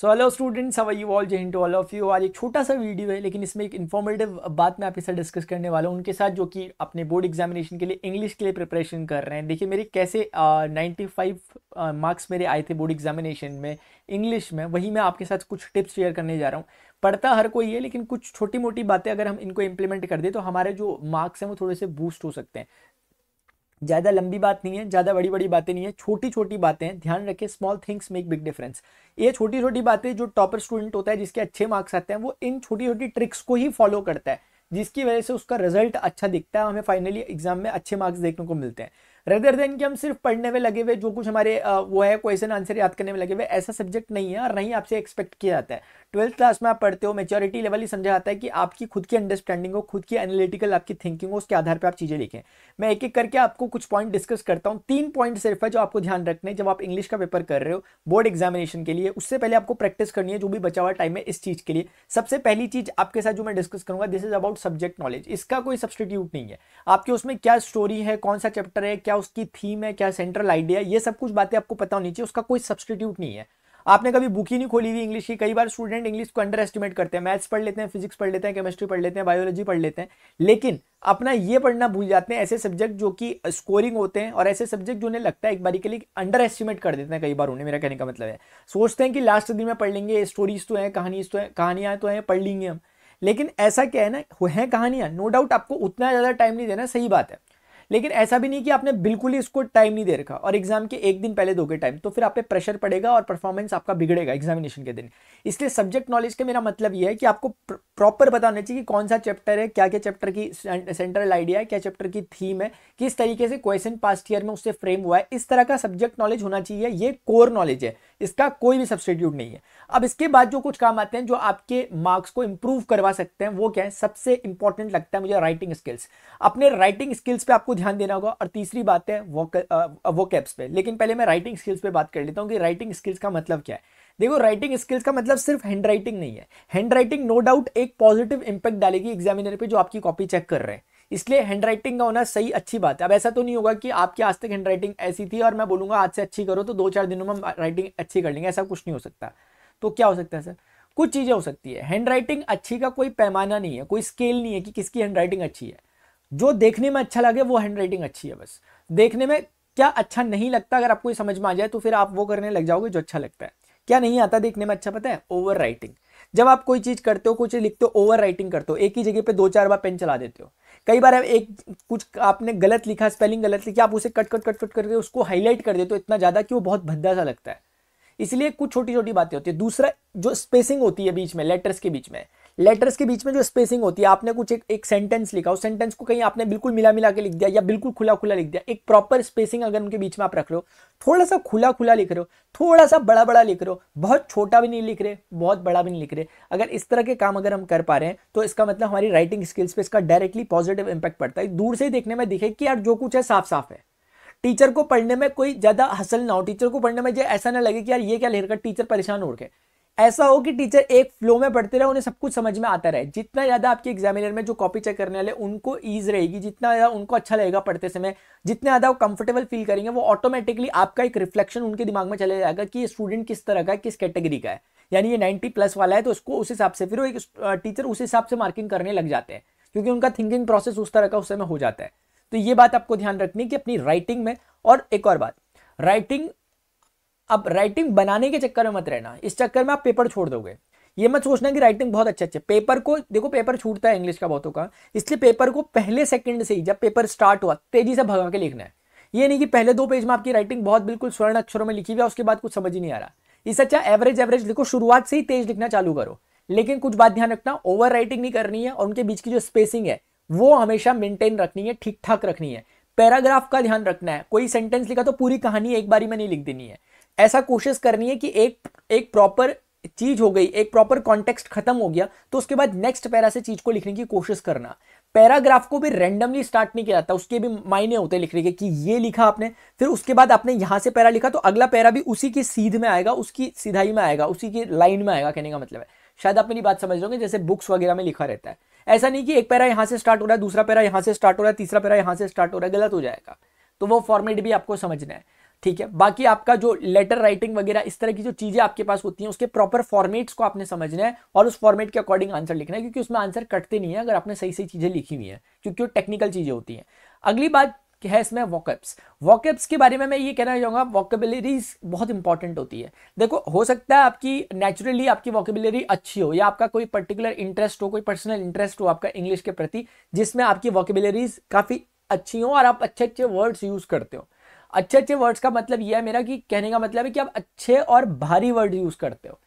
so hello students how are you all जय all of you आज एक छोटा सा वीडियो है लेकिन इसमें एक इन्फॉर्मेटिव बात मैं आपके साथ डिस्कस करने वाला हूँ उनके साथ जो कि अपने बोर्ड एग्जामिनेशन के लिए इंग्लिश के लिए प्रिपरेशन कर रहे हैं देखिए मेरे कैसे नाइन्टी फाइव मार्क्स मेरे आए थे बोर्ड एग्जामिनेशन में इंग्लिश में वही मैं आपके साथ कुछ टिप्स शेयर करने जा रहा हूँ पढ़ता हर कोई है लेकिन कुछ छोटी मोटी बातें अगर हम इनको इम्प्लीमेंट कर दें तो हमारे जो मार्क्स हैं वो थोड़े से बूस्ट हो सकते हैं ज़्यादा लंबी बात नहीं है ज़्यादा बड़ी बड़ी बातें नहीं है छोटी छोटी बातें ध्यान रखें small things make big difference ये छोटी छोटी बातें जो टॉपर स्टूडेंट होता है जिसके अच्छे मार्क्स आते हैं वो इन छोटी छोटी ट्रिक्स को ही फॉलो करता है जिसकी वजह से उसका रिजल्ट अच्छा दिखता है हमें फाइनली एग्जाम में अच्छे मार्क्स देखने को मिलते हैं रेदर देन कि हम सिर्फ पढ़ने में लगे हुए जो कुछ हमारे वो है क्वेश्चन आंसर याद करने में लगे हुए ऐसा सब्जेक्ट नहीं है और नहीं आपसे एक्सपेक्ट किया जाता है ट्वेल्थ क्लास में आप पढ़ते हो मेच्योरिटी लेवल ही समझा जाता है कि आपकी खुद की अंडरस्टैंडिंग हो खुद की एनालिटिकल आपकी थिंकिंग हो उसके आधार पर आप चीज़ें लिखें मैं एक एक करके आपको कुछ पॉइंट डिस्कस करता हूँ तीन पॉइंट सिर्फ है जो आपको ध्यान रखने जब आप इंग्लिश का पेपर कर रहे हो बोर्ड एग्जामिनेशन के लिए उससे पहले आपको प्रैक्टिस करनी है जो भी बचा हुआ टाइम है इस चीज़ के लिए सबसे पहली चीज़ आपके साथ जो मैं डिस्कस करूंगा this is about subject knowledge इसका कोई सब्सटीट्यूट नहीं है आपके उसमें क्या स्टोरी है कौन सा चैप्टर है क्या क्या उसकी थीम है क्या सेंट्रल आइडिया है ये सब कुछ बातें आपको पता होनी चाहिए उसका कोई सब्सटीट्यूट नहीं है आपने कभी बुक ही नहीं खोली हुई इंग्लिश की कई बार स्टूडेंट इंग्लिश को अंडर एस्टिमेट करते हैं मैथ्स पढ़ लेते हैं फिजिक्स पढ़ लेते हैं केमिस्ट्री पढ़ लेते हैं बायोलॉजी पढ़ लेते हैं लेकिन अपना ये पढ़ना भूल जाते हैं ऐसे सब्जेक्ट जो कि स्कोरिंग होते हैं और ऐसे सब्जेक्ट जो उन्हें लगता है एक बारी के लिए अंडर एस्टिमेट कर देते हैं कई बार उन्हें मेरा कहने का मतलब है सोचते हैं कि लास्ट दिन में पढ़ लेंगे स्टोरीज तो हैं कहानी तो हैं कहानियां तो हैं पढ़ लेंगे हम लेकिन ऐसा क्या है ना है कहानियां नो डाउट आपको उतना ज़्यादा टाइम नहीं देना सही बात है लेकिन ऐसा भी नहीं कि आपने बिल्कुल ही इसको टाइम नहीं दे रखा और एग्जाम के एक दिन पहले दोगे टाइम तो फिर आप पे प्रेशर पड़ेगा और परफॉर्मेंस आपका बिगड़ेगा एग्जामिनेशन के दिन इसलिए सब्जेक्ट नॉलेज का मेरा मतलब यह है कि आपको प्रॉपर बताना चाहिए कि कौन सा चैप्टर है क्या क्या चैप्टर की सेंट्रल आइडिया है क्या चैप्टर की थीम है किस तरीके से क्वेश्चन पास्ट ईयर में उससे फ्रेम हुआ है इस तरह का सब्जेक्ट नॉलेज होना चाहिए ये कोर नॉलेज है इसका कोई भी सब्सटीट्यूट नहीं है अब इसके बाद जो कुछ काम आते हैं जो आपके मार्क्स को इंप्रूव करवा सकते हैं वो क्या है सबसे इंपॉर्टेंट लगता है मुझे राइटिंग स्किल्स अपने राइटिंग स्किल्स पे आपको ध्यान देना होगा और तीसरी बात है वो कैप्स पे लेकिन पहले मैं राइटिंग स्किल्स पे बात कर लेता हूँ कि राइटिंग स्किल्स का मतलब क्या है देखो राइटिंग स्किल्स का मतलब सिर्फ हैंड राइटिंग नहीं है हैंड राइटिंग नो डाउट एक पॉजिटिव इंपैक्ट डालेगी एग्जामिनर पे जो आपकी कॉपी चेक कर रहे हैं इसलिए हैंडराइटिंग का होना सही अच्छी बात है अब ऐसा तो नहीं होगा कि आपकी आज तक हैंडराइटिंग ऐसी थी और मैं बोलूंगा आज से अच्छी करो तो दो चार दिनों में राइटिंग अच्छी कर लेंगे ऐसा कुछ नहीं हो सकता तो क्या हो सकता है सर कुछ चीज़ें हो सकती है हैंडराइटिंग अच्छी का कोई पैमाना नहीं है कोई स्केल नहीं है कि किसकी हैंडराइटिंग अच्छी है जो देखने में अच्छा लगे वो हैंडराइटिंग अच्छी है बस देखने में क्या अच्छा नहीं लगता अगर आपको समझ में आ जाए तो फिर आप वो करने लग जाओगे जो अच्छा लगता है क्या नहीं आता देखने में अच्छा पता है ओवर राइटिंग जब आप कोई चीज़ करते हो कुछ लिखते हो ओवर राइटिंग करते हो एक ही जगह पर दो चार बार पेन चला देते हो कई बार एक कुछ आपने गलत लिखा स्पेलिंग गलत लिखी आप उसे कट कट कट कट करके उसको हाईलाइट कर देते हो इतना ज़्यादा कि वो बहुत भद्दा सा लगता है इसलिए कुछ छोटी छोटी बातें होती है दूसरा जो स्पेसिंग होती है बीच में लेटर्स के बीच में लेटर्स के बीच में जो स्पेसिंग होती है आपने कुछ एक, एक सेंटेंस लिखा उस सेंटेंस को कहीं आपने बिल्कुल मिला मिला के लिख दिया या बिल्कुल खुला खुला लिख दिया एक प्रॉपर स्पेसिंग अगर उनके बीच में आप रख रहे हो थोड़ा सा खुला खुला लिख रहे हो थोड़ा सा बड़ा बड़ा लिख रहे हो बहुत छोटा भी नहीं लिख रहे बहुत बड़ा भी नहीं लिख रहे अगर इस तरह के काम अगर हम कर पा रहे हैं तो इसका मतलब हमारी राइटिंग स्किल्स पर इसका डायरेक्टली पॉजिटिव इंपैक्ट पड़ता है दूर से ही देखने में दिखे कि यार जो कुछ है साफ साफ है टीचर को पढ़ने में कोई ज़्यादा हसल ना हो टीचर को पढ़ने में जो ऐसा ना लगे कि यार ये क्या लेकर टीचर परेशान हो रखे ऐसा हो कि टीचर एक फ्लो में पढ़ते रहे उन्हें सब कुछ समझ में आता रहे जितना ज़्यादा आपके एग्जामिनर में जो कॉपी चेक करने वाले उनको ईज रहेगी जितना ज़्यादा उनको अच्छा लगेगा पढ़ते समय जितना ज़्यादा वो कंफर्टेबल फील करेंगे वो ऑटोमेटिकली आपका एक रिफ्लेक्शन उनके दिमाग में चले जाएगा कि ये स्टूडेंट किस तरह का है किस कैटेगरी का है यानी ये नाइन्टी प्लस वाला है तो उसको उस हिसाब से फिर वो एक टीचर उस हिसाब से मार्किंग करने लग जाते हैं क्योंकि उनका थिंकिंग प्रोसेस उस तरह का उस समय हो जाता है तो ये बात आपको ध्यान रखनी कि अपनी राइटिंग में और एक और बात राइटिंग अब राइटिंग बनाने के चक्कर में मत रहना इस चक्कर में आप पेपर छोड़ दोगे ये मत सोचना कि राइटिंग बहुत अच्छे अच्छे पेपर को देखो पेपर छूटता है इंग्लिश का बहुतों का इसलिए पेपर को पहले सेकंड से ही जब पेपर स्टार्ट हुआ तेजी से भगा के लिखना है ये नहीं कि पहले दो पेज में आपकी राइटिंग बहुत बिल्कुल स्वर्ण अक्षरों में लिखी हुई है उसके बाद कुछ समझ ही नहीं आ रहा इस अच्छा एवरेज एवरेज लिखो शुरुआत से ही तेज लिखना चालू करो लेकिन कुछ बात ध्यान रखना ओवर राइटिंग नहीं करनी है और उनके बीच की जो स्पेसिंग है वो हमेशा मेंटेन रखनी है ठीक ठाक रखनी है पैराग्राफ का ध्यान रखना है कोई सेंटेंस लिखा तो पूरी कहानी एक बारी में नहीं लिख देनी है ऐसा कोशिश करनी है कि एक एक प्रॉपर चीज हो गई एक प्रॉपर कॉन्टेक्स्ट खत्म हो गया तो उसके बाद नेक्स्ट पैरा से चीज को लिखने की कोशिश करना पैराग्राफ को भी रेंडमली स्टार्ट नहीं किया जाता उसके भी मायने होते हैं लिखने के कि ये लिखा आपने फिर उसके बाद आपने यहाँ से पैरा लिखा तो अगला पैरा भी उसी की सीध में आएगा उसकी सीधाई में आएगा उसी की लाइन में आएगा कहने का मतलब है शायद आप मेरी बात समझ लोगे जैसे बुक्स वगैरह में लिखा रहता है ऐसा नहीं कि एक पैरा यहाँ से स्टार्ट हो रहा है दूसरा पैरा यहाँ से स्टार्ट हो रहा है तीसरा पैरा यहाँ से स्टार्ट हो रहा है गलत हो जाएगा तो वो फॉर्मेट भी आपको समझना है ठीक है बाकी आपका जो लेटर राइटिंग वगैरह इस तरह की जो चीजें आपके पास होती हैं उसके प्रॉपर फॉर्मेट्स को आपने समझना है और उस फॉर्मेट के अकॉर्डिंग आंसर लिखना है क्योंकि उसमें आंसर कटते नहीं है अगर आपने सही सही चीजें लिखी हुई है क्योंकि वो टेक्निकल चीजें होती हैं अगली बात है इसमें वॉकअप्स वॉकअप्स के बारे में मैं ये कहना चाहूँगा वॉकेबलरीज बहुत इंपॉर्टेंट होती है देखो हो सकता है आपकी नेचुरली आपकी वॉकेबिलिटी अच्छी हो या आपका कोई पर्टिकुलर इंटरेस्ट हो कोई पर्सनल इंटरेस्ट हो आपका इंग्लिश के प्रति जिसमें आपकी वॉकेबलरीज काफ़ी अच्छी हो और आप अच्छे अच्छे वर्ड्स यूज़ करते हो अच्छे अच्छे वर्ड्स का मतलब यह है मेरा कि कहने का मतलब है कि आप अच्छे और भारी वर्ड यूज़ करते हो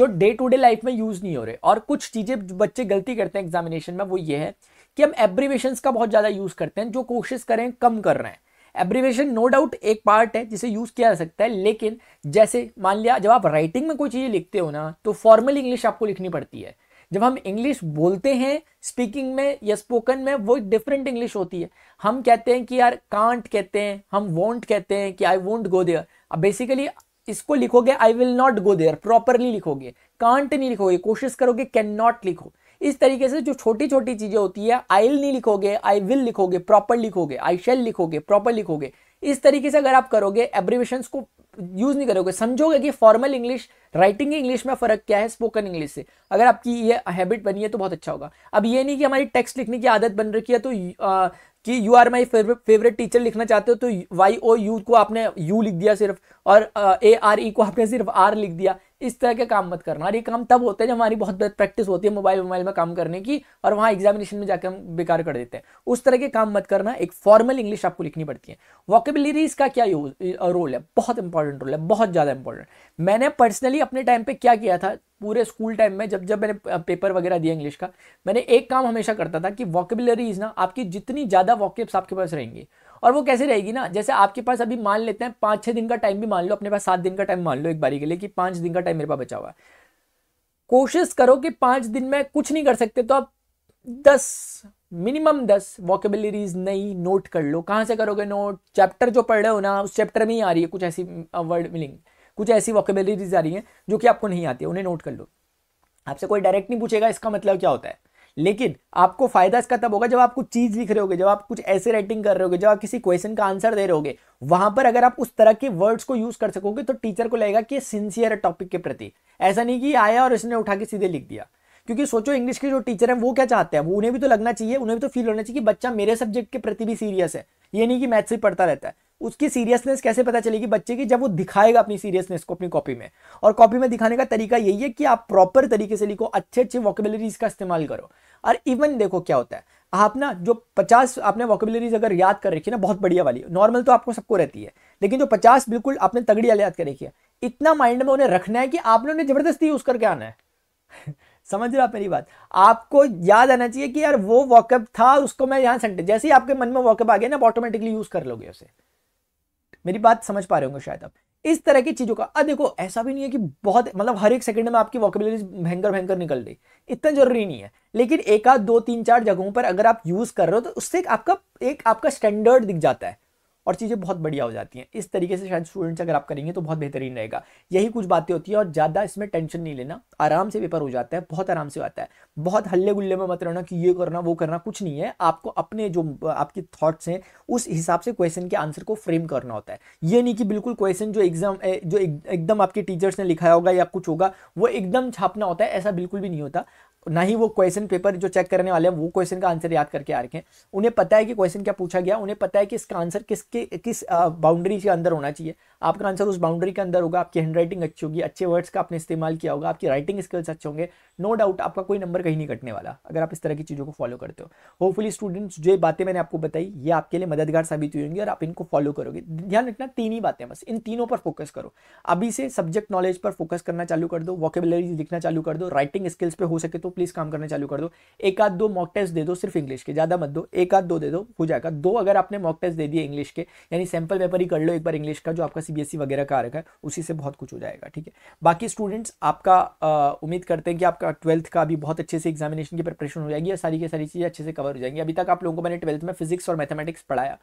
जो डे टू डे लाइफ में यूज़ नहीं हो रहे और कुछ चीज़ें बच्चे गलती करते हैं एग्जामिनेशन में वो ये है कि हम एब्रीवेशन का बहुत ज़्यादा यूज़ करते हैं जो कोशिश करें कम कर रहे हैं एब्रीवेशन नो डाउट एक पार्ट है जिसे यूज़ किया जा सकता है लेकिन जैसे मान लिया जब आप राइटिंग में कोई चीज़ें लिखते हो ना तो फॉर्मल इंग्लिश आपको लिखनी पड़ती है जब हम इंग्लिश बोलते हैं स्पीकिंग में या स्पोकन में वो डिफरेंट इंग्लिश होती है हम कहते हैं कि यार कांट कहते हैं हम वोंट कहते हैं कि आई वोंट गो देयर अब बेसिकली इसको लिखोगे I will not go there properly लिखोगे कांट नहीं लिखोगे कोशिश करोगे कैन नॉट लिखो इस तरीके से जो छोटी छोटी चीज़ें होती है आई विल नहीं लिखोगे आई विल लिखोगे प्रॉपर लिखोगे आई शेल लिखोगे प्रॉपर लिखोगे इस तरीके से अगर आप करोगे एब्रीवेशन को यूज़ नहीं करोगे समझोगे कि फॉर्मल इंग्लिश राइटिंग इंग्लिश में फ़र्क क्या है स्पोकन इंग्लिश से अगर आपकी ये हैबिट बनी है तो बहुत अच्छा होगा अब ये नहीं कि हमारी टेक्स्ट लिखने की आदत बन रखी है तो कि you are my favourite teacher लिखना चाहते हो तो वाई ओ यू को आपने यू लिख दिया सिर्फ और ए आर ई को आपने सिर्फ आर लिख दिया इस तरह के काम मत करना और ये काम तब होते हैं जब हमारी बहुत प्रैक्टिस होती है मोबाइल मोबाइल में काम करने की और वहाँ एग्जामिनेशन में जाकर हम बेकार कर देते हैं उस तरह के काम मत करना एक फॉर्मल इंग्लिश आपको लिखनी पड़ती है वॉकेबिलिटीज का क्या रोल है बहुत इंपॉर्टेंट रोल है बहुत ज़्यादा इंपॉर्टेंट मैंने पर्सनली अपने टाइम पर क्या किया था पूरे स्कूल टाइम में जब जब मैंने पेपर वगैरह दिया इंग्लिश का मैंने एक काम हमेशा करता था कि वॉकेबलरीज ना आपकी जितनी ज़्यादा वॉकेब्स आपके पास रहेंगी और वो कैसे रहेगी ना जैसे आपके पास अभी मान लेते हैं पाँच छः दिन का टाइम भी मान लो अपने पास सात दिन का टाइम मान लो एक बारी के लिए कि पाँच दिन का टाइम मेरे पास बचा हुआ है कोशिश करो कि पाँच दिन में कुछ नहीं कर सकते तो आप दस मिनिमम दस वॉकेबलरीज नई नोट कर लो कहाँ से करोगे नोट चैप्टर जो पढ़ रहे हो ना उस चैप्टर में ही आ रही है कुछ ऐसी वर्ड मिलेंगे कुछ ऐसी वॉकेबिलिटीज आ रही हैं जो कि आपको नहीं आती उन्हें नोट कर लो आपसे कोई डायरेक्ट नहीं पूछेगा इसका मतलब क्या होता है लेकिन आपको फायदा इसका तब होगा जब आप कुछ चीज लिख रहे होगे जब आप कुछ ऐसे राइटिंग कर रहे होगे जब आप किसी क्वेश्चन का आंसर दे रहे होगे वहां पर अगर आप उस तरह के वर्ड्स को यूज कर सकोगे तो टीचर को लगेगा कि सिंसियर है टॉपिक के प्रति ऐसा नहीं कि आया और इसने उठा के सीधे लिख दिया क्योंकि सोचो इंग्लिश के जो टीचर हैं वो क्या चाहते हैं उन्हें भी तो लगना चाहिए उन्हें भी तो फील होना चाहिए कि बच्चा मेरे सब्जेक्ट के प्रति भी सीरियस है ये नहीं कि मैथ्स ही पढ़ता रहता है उसकी सीरियसनेस कैसे पता चलेगी बच्चे की जब वो दिखाएगा अपनी सीरियसनेस को अपनी कॉपी में और कॉपी में दिखाने का तरीका यही है कि आप प्रॉपर तरीके से लिखो अच्छे अच्छे वॉकेबलरीज का इस्तेमाल करो और इवन देखो क्या होता है आप ना जो पचास आपने वॉकेबलरीज अगर याद कर रखी है ना बहुत बढ़िया वाली नॉर्मल तो आपको सबको रहती है लेकिन जो पचास बिल्कुल आपने तगड़ी वाली याद कर रखी है इतना माइंड में उन्हें रखना है कि आपने उन्हें जबरदस्ती यूज़ करके आना है समझ रहे हो आप मेरी बात आपको याद आना चाहिए कि यार वो वॉकअप था उसको मैं यहाँ सेंटेंस जैसे ही आपके मन में वॉकअप आ गया ना आप ऑटोमेटिकली यूज़ कर लोगे उसे मेरी बात समझ पा रहे होंगे शायद आप इस तरह की चीज़ों का अब देखो ऐसा भी नहीं है कि बहुत मतलब हर एक सेकंड में आपकी वॉकेबिलिटी भयंकर भयंकर निकल रही इतना जरूरी नहीं है लेकिन एक आध दो तीन चार जगहों पर अगर आप यूज़ कर रहे हो तो उससे आपका एक आपका स्टैंडर्ड दिख जाता है और चीज़ें बहुत बढ़िया हो जाती हैं इस तरीके से शायद स्टूडेंट्स अगर आप करेंगे तो बहुत बेहतरीन रहेगा यही कुछ बातें होती है और ज़्यादा इसमें टेंशन नहीं लेना आराम से पेपर हो जाता है बहुत आराम से आता है बहुत हल्ले गुल्ले में मत रहना कि ये करना वो करना कुछ नहीं है आपको अपने जो आपके थाट्स हैं उस हिसाब से क्वेश्चन के आंसर को फ्रेम करना होता है ये नहीं कि बिल्कुल क्वेश्चन जो एग्जाम जो एकदम आपके टीचर्स ने लिखाया होगा या कुछ होगा वो एकदम छापना होता है ऐसा बिल्कुल भी नहीं होता ना ही वो क्वेश्चन पेपर जो चेक करने वाले हैं वो क्वेश्चन का आंसर याद करके आ रखे हैं उन्हें पता है कि क्वेश्चन क्या पूछा गया उन्हें पता है कि इसका आंसर किसके किस बाउंड्री के अंदर होना चाहिए आपका आंसर उस बाउंड्री के अंदर होगा आपकी हैंडराइटिंग अच्छी होगी अच्छे वर्ड्स का आपने इस्तेमाल किया होगा आपकी राइटिंग स्किल्स अच्छे होंगे नो डाउट आपका कोई नंबर कहीं नहीं कटने वाला अगर आप इस तरह की चीज़ों को फॉलो करते हो होपफुली स्टूडेंट्स जो बातें मैंने आपको बताई ये आपके लिए मददगार साबित हुई होंगी और आप इनको फॉलो करोगे ध्यान रखना तीन ही बातें बस इन तीनों पर फोकस करो अभी से सब्जेक्ट नॉलेज पर फोकस करना चालू कर दो वॉकेबलरीज लिखना चालू कर दो राइटिंग स्किल्स पर हो सके तो प्लीज़ काम करना चालू कर दो एक आध दो मॉक टेस्ट दे दो सिर्फ इंग्लिश के ज़्यादा मत दो एक आध दो दे दो हो जाएगा दो अगर आपने मॉक टेस्ट दे दिए इंग्लिश के यानी सैंपल पेपर ही कर लो एक बार इंग्लिश का जो आपका सीबीएसई e वगैरह का आ रखा है उसी से बहुत कुछ हो जाएगा ठीक है बाकी स्टूडेंट्स आपका उम्मीद करते हैं कि आपका ट्वेल्थ का भी बहुत अच्छे से एग्जामिनेशन की प्रिपरेशन हो जाएगी और सारी की सारी चीज़ें अच्छे से कवर हो जाएंगी अभी तक आप लोगों को मैंने ट्वेल्थ में फिजिक्स और मैथमेटिक्स पढ़ाया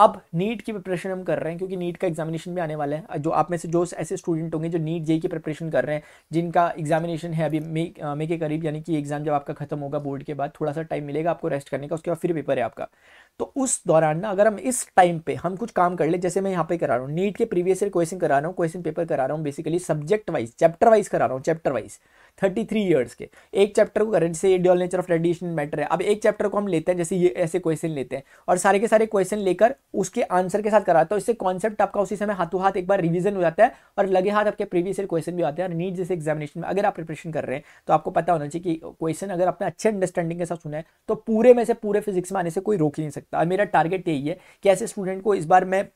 अब नीट की प्रिपरेशन हम कर रहे हैं क्योंकि नीट का एग्जामिनेशन भी आने वाला है जो आप में से जो ऐसे स्टूडेंट होंगे जो नीट जेई की प्रिपरेशन कर रहे हैं जिनका एग्जामिनेशन है अभी मे मे के करीब यानी कि एग्जाम जब आपका खत्म होगा बोर्ड के बाद थोड़ा सा टाइम मिलेगा आपको रेस्ट करने का उसके बाद फिर पेपर है आपका तो उस दौरान ना अगर हम इस टाइम पे हम कुछ काम कर ले जैसे मैं यहाँ पे करा रहा हूँ नीट के प्रीवियस ईयर क्वेश्चन करा रहा हूँ क्वेश्चन पेपर करा रहा हूँ basically subject wise chapter wise करा रहा हूँ chapter wise thirty three years के एक चैप्टर को करें जैसे dual nature of radiation matter है अब एक चैप्टर को हम लेते हैं जैसे ये ऐसे क्वेश्चन लेते हैं और सारे के सारे क्वेश्चन लेकर उसके आंसर के साथ कराता हूँ तो इससे कॉन्सेप्ट आपका उसी समय हाथों हाथ एक बार रिविजन हो जाता है और लगे हाथ आपके प्रीवियस ईयर क्वेश्चन भी आते हैं और नीट जैसे एग्जामिनेशन में अगर आप प्रिपरेशन कर रहे हैं तो आपको पता होना चाहिए कि क्वेश्चन अगर आपने अच्छे अंडरस्टैंडिंग के साथ सुना है तो पूरे में से पूरे फिजिक्स में आने से कोई रोक ही नहीं सकता सकता मेरा टारगेट यही है कि ऐसे स्टूडेंट को इस बार मैं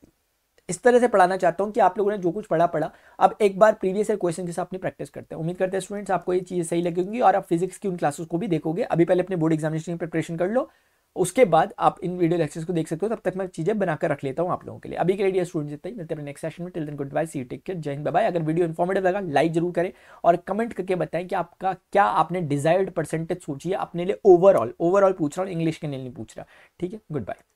इस तरह से पढ़ाना चाहता हूँ कि आप लोगों ने जो कुछ पढ़ा पढ़ा अब एक बार प्रीवियस ईयर क्वेश्चन के साथ अपनी प्रैक्टिस करते हैं उम्मीद करते हैं स्टूडेंट्स आपको ये चीज सही लगेगी और आप फिजिक्स की उन क्लासेस को भी देखोगे अभी पहले अपने बोर्ड एग्जामिनेशन की प्रिपरेशन कर लो उसके बाद आप इन वीडियो लेक्चर्स को देख सकते हो तब तक मैं चीज़ें बनाकर रख लेता हूँ आप लोगों के लिए अभी के रेडियो स्टूडेंट इतना ही मिलते हैं नेक्स्ट सेशन में till then good bye see take care जय हिंद बाय अगर वीडियो इन्फॉर्मेटिव लगा लाइक जरूर करें और कमेंट करके बताएं कि आपका क्या आपने डिजायर्ड परसेंटेज सोची है अपने लिए ओवरऑल ओवरऑल पूछ रहा हूँ इंग्लिश के लिए नहीं पूछ रहा ठीक है गुड बाय